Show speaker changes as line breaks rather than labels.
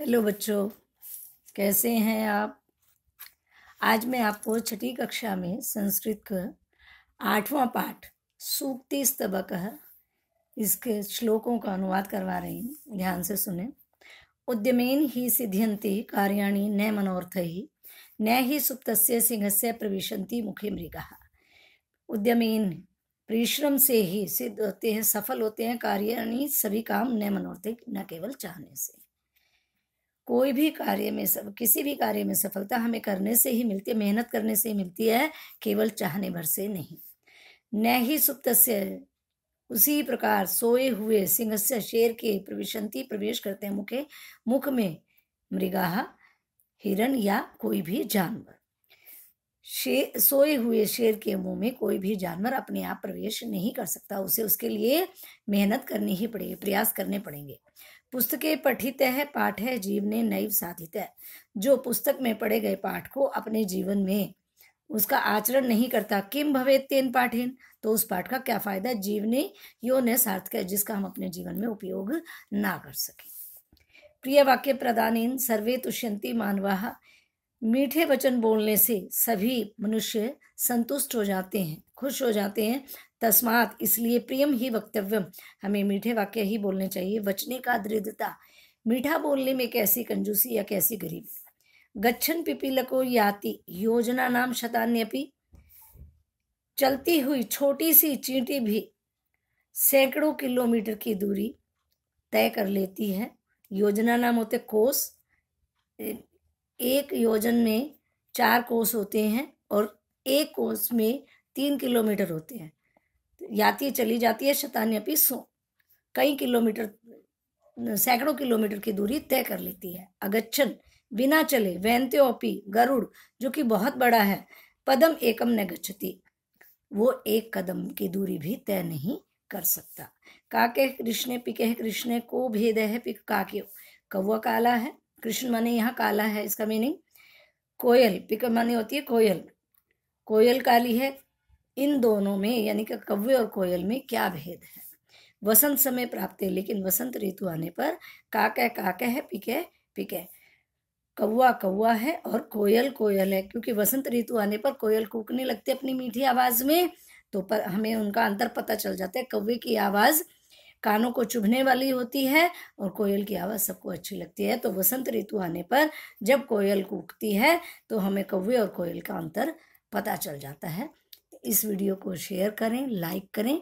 hello बच्चों कैसे हैं आप आज मैं आपको छठी कक्षा में संस्कृत का आठवां पाठ सूक्ति स्तबक इसके श्लोकों का अनुवाद करवा रही हूँ ध्यान से सुने उद्यमेन ही सिद्ध्यंति कार्याणि न मनोर्थ ही न ही सुप्त सिंह से प्रवेशंती मुखी मृगा उद्यमेन परिश्रम से ही सिद्ध होते हैं सफल होते हैं कार्याणी सभी काम न मनोर्थ न केवल चाहने से कोई भी कार्य में सब किसी भी कार्य में सफलता हमें करने से ही मिलती है मेहनत करने से ही मिलती है केवल चाहने भर से नहीं न ही सुप्त उसी प्रकार सोए हुए सिंह से शेर के प्रविशंति प्रवेश करते हैं मुखे मुख में मृगाह हिरण या कोई भी जानवर शे सोए हुए शेर के मुंह में कोई भी जानवर अपने आप प्रवेश नहीं कर सकता उसे उसके लिए मेहनत करनी ही पड़ेगी प्रयास करने पड़ेंगे पुस्तकें पठित है पाठ है जीव ने नैव साधित है जो पुस्तक में पढ़े गए पाठ को अपने जीवन में उसका आचरण नहीं करता किम भवे तेन पाठिन तो उस पाठ का क्या फायदा जीव ने यो ने सार्थक है जिसका हम अपने जीवन में उपयोग ना कर सकें प्रिय वाक्य प्रदान इन सर्वे तुष्यंती मानवा मीठे वचन बोलने से सभी मनुष्य संतुष्ट हो जाते हैं खुश हो जाते हैं तस्मात इसलिए प्रियम ही वक्तव्यम हमें मीठे वाक्य ही बोलने चाहिए वचने का दृढ़ता मीठा बोलने में कैसी कंजूसी या कैसी गरीबी गच्छन पिपीलको याति योजना नाम शतान्यपि चलती हुई छोटी सी चींटी भी सैकड़ों किलोमीटर की दूरी तय कर लेती है योजना नाम होते कोस एक योजन में चार कोस होते हैं और एक कोस में तीन किलोमीटर होते हैं याती चली जाती है शतान्यपि सो कई किलोमीटर सैकड़ों किलोमीटर की दूरी तय कर लेती है अगच्छन बिना चले वैंत्योपी गरुड़ जो कि बहुत बड़ा है पदम एकम न गच्छती वो एक कदम की दूरी भी तय नहीं कर सकता काके कृष्ण पिके कृष्ण को भेद है पिक काके कौआ काला है कृष्ण माने यहाँ काला है इसका मीनिंग कोयल पिक माने होती है कोयल कोयल काली है इन दोनों में यानी कि कव्य और कोयल में क्या भेद है वसंत समय प्राप्त है लेकिन वसंत ऋतु आने पर काके काके है पिके पिके कौआ कौआ है और कोयल कोयल है क्योंकि वसंत ऋतु आने पर कोयल कूकने लगती है अपनी मीठी आवाज में तो पर हमें उनका अंतर पता चल जाता है कौवे की आवाज़ कानों को चुभने वाली होती है और कोयल की आवाज़ सबको अच्छी लगती है तो वसंत ऋतु आने पर जब कोयल कूकती है तो हमें कौवे और कोयल का अंतर पता चल जाता है इस वीडियो को शेयर करें लाइक करें